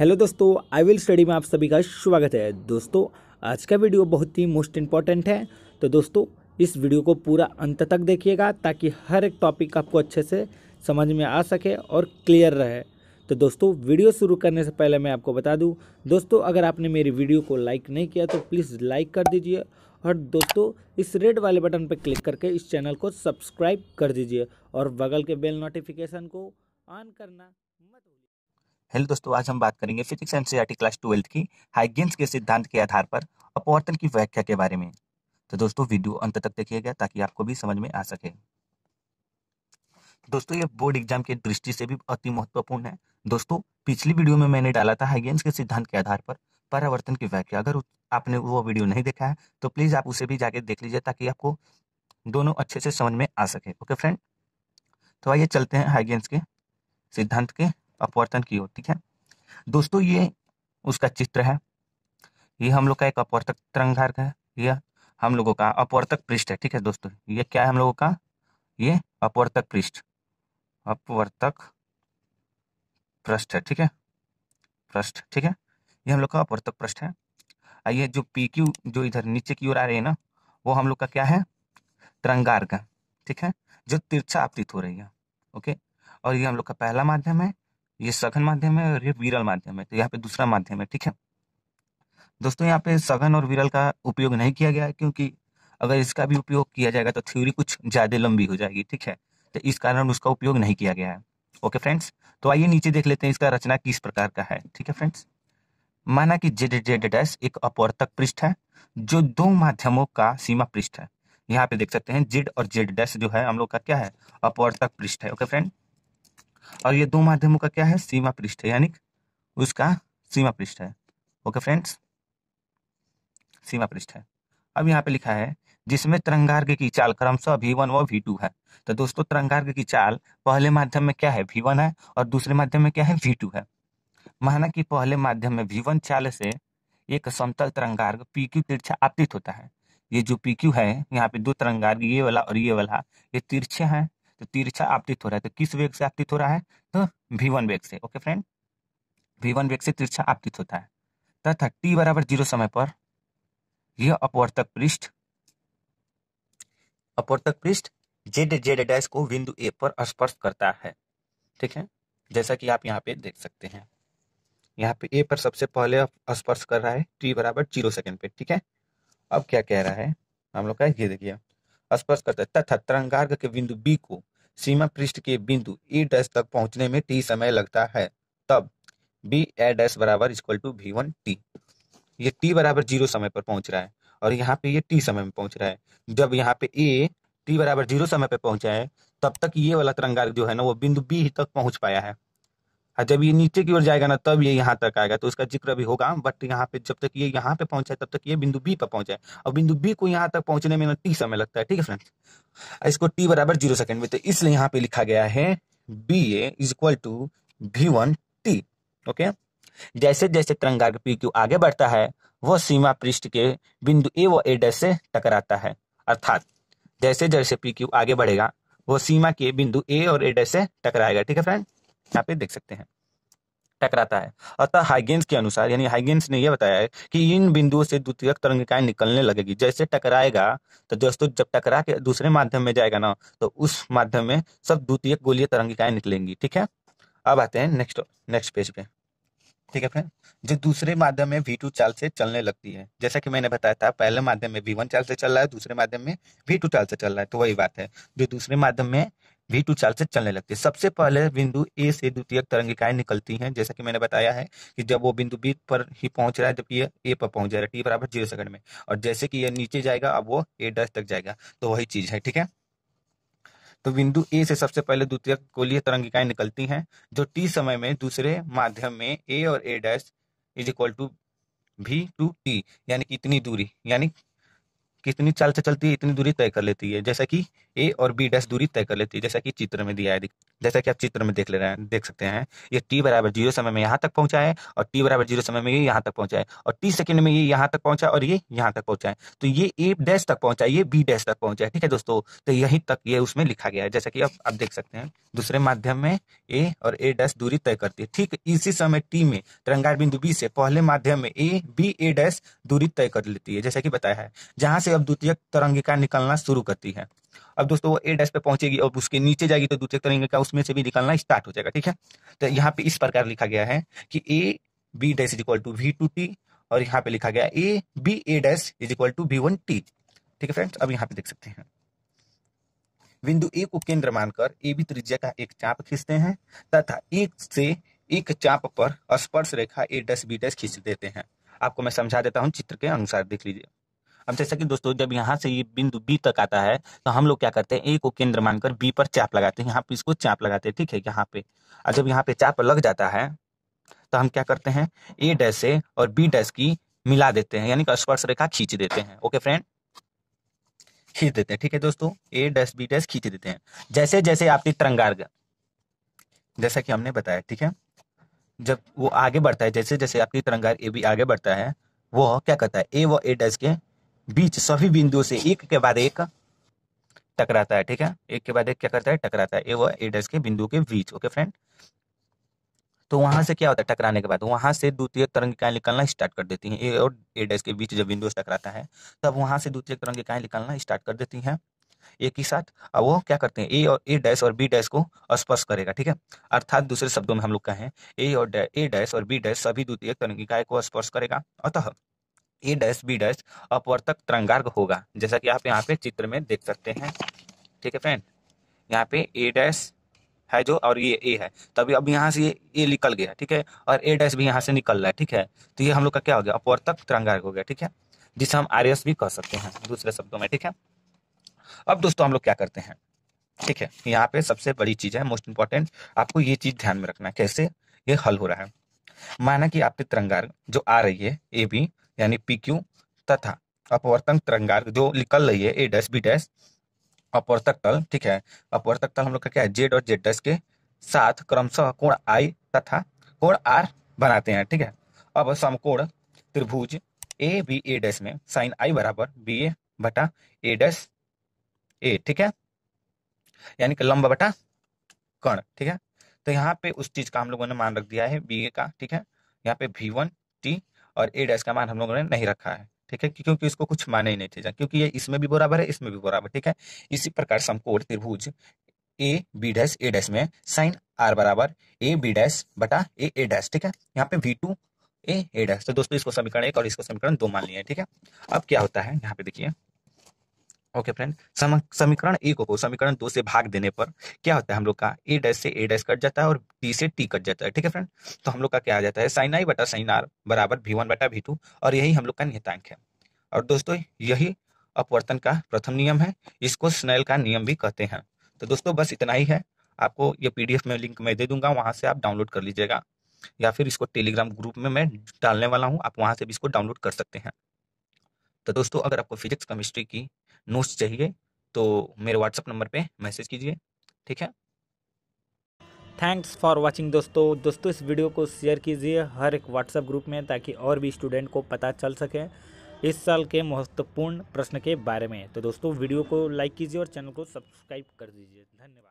hello दोस्तों I will study में आप सभी का स्वागत है दोस्तों आज का वीडियो बहुत ही मोस्ट इम्पॉर्टेंट है तो दोस्तों इस वीडियो को पूरा अंत तक देखिएगा ताकि हर एक टॉपिक आपको अच्छे से समझ में आ सके और क्लियर रहे तो दोस्तों वीडियो शुरू करने से पहले मैं आपको बता दूं दोस्तों अगर आपने मेरी वीडियो को लाइक नहीं किया तो प्लीज़ लाइक कर दीजिए और दोस्तों इस रेड वाले बटन पर क्लिक करके इस चैनल को सब्सक्राइब कर दीजिए और बगल के बेल नोटिफिकेशन को ऑन करना मत हेलो दोस्तों आज हम बात करेंगे फिजिक्स एनसीईआरटी क्लास ट्वेल्थ की हाइगेंस के सिद्धांत के आधार पर अपवर्तन की व्याख्या के बारे में तो दोस्तों वीडियो अंत तक देखिएगा ताकि आपको भी समझ में आ सके दोस्तों ये बोर्ड एग्जाम के दृष्टि से भी अति महत्वपूर्ण है दोस्तों पिछली वीडियो में मैंने डाला था हाइगेंस के सिद्धांत के आधार पर परावर्तन की व्याख्या अगर आपने वो वीडियो नहीं देखा है तो प्लीज़ आप उसे भी जाके देख लीजिए ताकि आपको दोनों अच्छे से समझ में आ सके ओके फ्रेंड तो आइए चलते हैं हाइगेंस के सिद्धांत के अपवर्तन की होती है दोस्तों ये उसका चित्र है ये हम लोग का एक अपवर्तक तरंगार्ग है यह हम लोगों का अपवर्तक पृष्ठ है ठीक है दोस्तों ये क्या है हम लोगों का ये अपवर्तक पृष्ठ अपवर्तक पृष्ठ है ठीक है पृष्ठ ठीक है ये हम लोग का अपवर्तक पृष्ठ है ये जो पी क्यू जो इधर नीचे की ओर आ रही है ना वो हम लोग का क्या है तरंगार्ग ठीक है जो तिरछा आपतित हो रही है ओके और ये हम लोग का पहला माध्यम है ये सघन माध्यम है और ये विरल माध्यम है तो यहाँ पे दूसरा माध्यम है ठीक है दोस्तों यहाँ पे सघन और विरल का उपयोग नहीं किया गया है क्योंकि अगर इसका भी उपयोग किया जाएगा तो थ्योरी कुछ ज़्यादा लंबी हो जाएगी ठीक है तो इस कारण उसका उपयोग नहीं किया गया है ओके फ्रेंड्स तो आइए नीचे देख लेते हैं इसका रचना किस प्रकार का है ठीक है फ्रेंड्स माना कि जेड जेड डैश एक अपवर्तक पृष्ठ है जो दो माध्यमों का सीमा पृष्ठ है यहाँ पे देख सकते हैं जेड और जेड डैश जो है हम लोग का क्या है अपवर्तक पृष्ठ है ओके फ्रेंड और ये दो माध्यमों का क्या है सीमा पृष्ठ है यानी उसका सीमा पृष्ठ है ओके फ्रेंड्स सीमा पृष्ठ है अब यहाँ पे लिखा है जिसमें तरंगार्ग की चाल क्रमशः भी वन व भी टू है तो दोस्तों तरंगार्ग की चाल पहले माध्यम में क्या है भी वन है और दूसरे माध्यम में क्या है भी टू है माना कि पहले माध्यम में भी वन चाल से एक समतल तरंगार्ग पी क्यू तिरछा आपतित होता है ये जो पी क्यू है यहाँ पे दो तरंगार्ग ये वाला और ये वाला ये तिरछे हैं तो तिरछा आपतित हो रहा है तो किस वेग से आपतित हो रहा है तो भी वन वेग से ओके फ्रेंड भी वन वेग से तिरछा आपतित होता है तथा टी बराबर जीरो समय पर यह अपवर्तक पृष्ठ अपवर्तक पृष्ठ जेड जेड डैश को बिंदु ए पर स्पर्श करता है ठीक है जैसा कि आप यहाँ पे देख सकते हैं यहाँ पे ए पर सबसे पहले स्पर्श कर रहा है टी बराबर जीरो सेकेंड पे ठीक है अब क्या कह रहा है हम लोग का ये देखिए स्पर्श करता है तथा तरंगार्ग के बिंदु बी को सीमा पृष्ठ के बिंदु ई e डैश तक पहुंचने में टी समय लगता है तब बी ए डैस बराबर equal to V one T ये टी बराबर जीरो समय पर पहुंच रहा है और यहाँ पे ये टी समय में पहुंच रहा है जब यहाँ पे ए टी बराबर जीरो समय पर पहुंचा है तब तक ये वाला तिरंगार जो है ना वो बिंदु बी तक पहुंच पाया है हाँ, जब ये नीचे की ओर जाएगा ना तब ये यहाँ तक आएगा तो उसका जिक्र भी होगा बट यहाँ पे जब तक ये यहाँ पे पहुंचा है तब तक ये बिंदु बी पर पहुंचा है और बिंदु बी को यहाँ तक पहुंचने में ना टी समय लगता है ठीक है फ्रेंड्स इसको टी बराबर जीरो सेकंड में तो इसलिए यहाँ पे लिखा गया है B A is equal to V one T okay जैसे जैसे तिरंगा पी क्यू आगे बढ़ता है वह सीमा पृष्ठ के बिंदु ए व ए डैश से टकराता है अर्थात जैसे जैसे पी क्यू आगे बढ़ेगा वह सीमा के बिंदु ए और ए डैश से टकराएगा ठीक है फ्रेंड यहाँ पे देख सकते हैं टकराता है अतः हाइगेंस के अनुसार यानी हाइगेंस ने यह बताया है कि इन बिंदुओं से द्वितीयक तरंगिकाएं निकलने लगेगी जैसे टकराएगा तो दोस्तों जब टकरा के दूसरे माध्यम में जाएगा ना तो उस माध्यम में सब द्वितीय गोलीय तरंगिकाएं निकलेंगी ठीक है अब आते हैं नेक्स्ट नेक्स्ट पेज पे ठीक है फ्रेंड जो दूसरे माध्यम में वी टू चाल से चलने लगती है जैसा कि मैंने बताया था पहले माध्यम में वी वन चाल से चल रहा है दूसरे माध्यम में वी टू चाल से चल रहा है तो वही बात है जो दूसरे माध्यम में वी टू चाल से चलने लगते हैं सबसे पहले बिंदु ए से द्वितीय तरंगिकाएं निकलती हैं जैसा कि मैंने बताया है कि जब वो बिंदु बी पर ही पहुंच रहा है जब ये ए पर पहुंच जा रहा है टी बराबर जीरो सेकंड में और जैसे कि ये नीचे जाएगा अब वो ए डैश तक जाएगा तो वही चीज है ठीक है तो बिंदु ए से सबसे पहले द्वितीय गोलीय तरंगिकाएं निकलती हैं जो टी समय में दूसरे माध्यम में ए और A dash is equal to भी टू टी यानी कि इतनी दूरी यानी कितनी चाल से चलती है इतनी दूरी तय कर लेती है जैसा कि ए और बी डैश दूरी तय कर लेती है जैसा कि चित्र में दिया है जैसा कि आप चित्र में देख ले रहे हैं देख सकते हैं ये टी बराबर जीरो समय में यहाँ तक पहुंचा है और टी बराबर जीरो समय में ये यहाँ तक पहुंचा है और टी सेकंड में ये यहाँ तक पहुंचा और ये यहाँ तक पहुंचा है तो ये ए डैश तक पहुंचा है ये बी डैश तक पहुंचा है ठीक है दोस्तों तो यहीं तक ये उसमें लिखा गया है जैसा कि आप आप देख सकते हैं दूसरे माध्यम में ए और ए डैश दूरी तय करती है ठीक इसी समय टी में तिरंगार बिंदु बी से पहले माध्यम में ए बी ए डैश दूरी तय कर लेती है जैसा कि बताया है जहां से से अब द्वितीय तरंगिका निकलना शुरू करती है अब दोस्तों वो ए डैश पे पहुंचेगी और उसके नीचे जाएगी तो द्वितीय तरंगिका उसमें से भी निकलना स्टार्ट हो जाएगा ठीक है तो यहाँ पे इस प्रकार लिखा गया है कि A B dash is equal to V two T और यहाँ पे लिखा गया A B A dash is equal to V one T ठीक है फ्रेंड्स अब यहाँ पे देख सकते हैं बिंदु ए को केंद्र मानकर ए बी त्रिज्या का एक चाप खींचते हैं तथा एक से एक चाप पर स्पर्श रेखा ए डैश बी डैश खींच देते हैं आपको मैं समझा देता हूं चित्र के अनुसार देख लीजिए अब जैसा कि दोस्तों जब यहाँ से ये बिंदु बी तक आता है तो हम लोग क्या करते हैं ए को केंद्र मानकर बी पर चाप लगाते हैं यहाँ पे इसको चाप लगाते हैं ठीक है यहाँ पे और जब यहाँ पे चाप लग जाता है तो हम क्या करते हैं ए डैश से और बी डैश की मिला देते हैं यानी कि स्पर्श रेखा खींच देते हैं ओके फ्रेंड खींच देते हैं ठीक है दोस्तों ए डैश बी डैश खींच देते हैं जैसे जैसे आपकी तरंगार्ग जैसा कि हमने बताया ठीक है जब वो आगे बढ़ता है जैसे जैसे आपकी तरंगार ए बी आगे बढ़ता है वो क्या करता है ए व ए डैश के बीच सभी बिंदुओं से एक के बाद एक टकराता है ठीक है एक के बाद एक क्या करता है टकराता है ए व ए डैश के बिंदु के बीच ओके फ्रेंड तो वहां से क्या होता है टकराने के बाद वहां से द्वितीय तरंगिकाएं निकलना स्टार्ट कर देती हैं ए और ए डैश के बीच जब बिंदु टकराता है तब वहां से द्वितीय तरंगिकाएं निकलना स्टार्ट कर देती हैं एक ही साथ अब वो क्या करते हैं ए और ए डैश और बी डैश को स्पर्श करेगा ठीक है अर्थात दूसरे शब्दों में हम लोग कहें ए और ए डैश और बी डैश सभी द्वितीय तरंगिकाएं को स्पर्श करेगा अतः ए डैश बी डैश अपवर्तक तरंगार्ग होगा जैसा कि आप यहाँ पे चित्र में देख सकते हैं ठीक है फ्रेंड यहाँ पे ए डैश है जो और ये ए है तभी तो अब यहाँ से ये ए निकल गया ठीक है और ए डैश भी यहाँ से निकल रहा है ठीक है तो ये हम लोग का क्या हो गया अपवर्तक तिरंगार्ग हो गया ठीक है जिसे हम आर भी कह सकते हैं दूसरे शब्दों में ठीक है अब दोस्तों हम लोग क्या करते हैं ठीक है यहाँ पे सबसे बड़ी चीज है मोस्ट इंपॉर्टेंट आपको ये चीज ध्यान में रखना है कैसे ये हल हो रहा है माना कि आपके तिरंगार्ग जो आ रही है ए बी यानी पी क्यू तथा अपवर्तन तरंगार्ग जो निकल रही है ए डैश बी डैश अपवर्तक तल ठीक है अपवर्तक तल हम लोग का क्या है जेड और जेड डैश के साथ क्रमशः कोण आई तथा कोण आर बनाते हैं ठीक है अब समकोण त्रिभुज ए बी ए डैश में साइन आई बराबर बी ए बटा ए डैश ए ठीक है यानी कि लंब बटा कर्ण ठीक है तो यहाँ पे उस चीज का हम लोगों ने मान रख दिया है बी ए का ठीक है यहाँ पे भी वन टी और ए डैश का मान हम लोगों ने नहीं रखा है ठीक है क्योंकि इसको कुछ माने ही नहीं थे क्योंकि ये इसमें भी बराबर है इसमें भी बराबर ठीक है इसी प्रकार समकोण त्रिभुज A B dash A dash में साइन आर बराबर ए बी डैश बटा ए ए डैश ठीक है यहाँ पे V two A A dash तो दोस्तों इसको समीकरण एक और इसको समीकरण दो मान लिया ठीक है अब क्या होता है यहाँ पे देखिए ओके फ्रेंड समीकरण ए को समीकरण दो से भाग देने पर क्या होता है हम लोग का ए डैश से ए डैश कट जाता है और टी से टी कट जाता है ठीक है फ्रेंड तो हम लोग का क्या आ जाता है साइन आई बटा साइन आर बराबर भी वन बटा भी टू और यही हम लोग का नियतांक है और दोस्तों यही अपवर्तन का प्रथम नियम है इसको स्नेल का नियम भी कहते हैं तो दोस्तों बस इतना ही है आपको ये पीडीएफ में लिंक मैं दे दूंगा वहां से आप डाउनलोड कर लीजिएगा या फिर इसको टेलीग्राम ग्रुप में मैं डालने वाला हूँ आप वहां से भी इसको डाउनलोड कर सकते हैं तो दोस्तों अगर आपको फिजिक्स केमिस्ट्री की नोट्स चाहिए तो मेरे व्हाट्सअप नंबर पे मैसेज कीजिए ठीक है थैंक्स फॉर वाचिंग दोस्तों दोस्तों इस वीडियो को शेयर कीजिए हर एक व्हाट्सएप ग्रुप में ताकि और भी स्टूडेंट को पता चल सके इस साल के महत्वपूर्ण प्रश्न के बारे में तो दोस्तों वीडियो को लाइक कीजिए और चैनल को सब्सक्राइब कर दीजिए धन्यवाद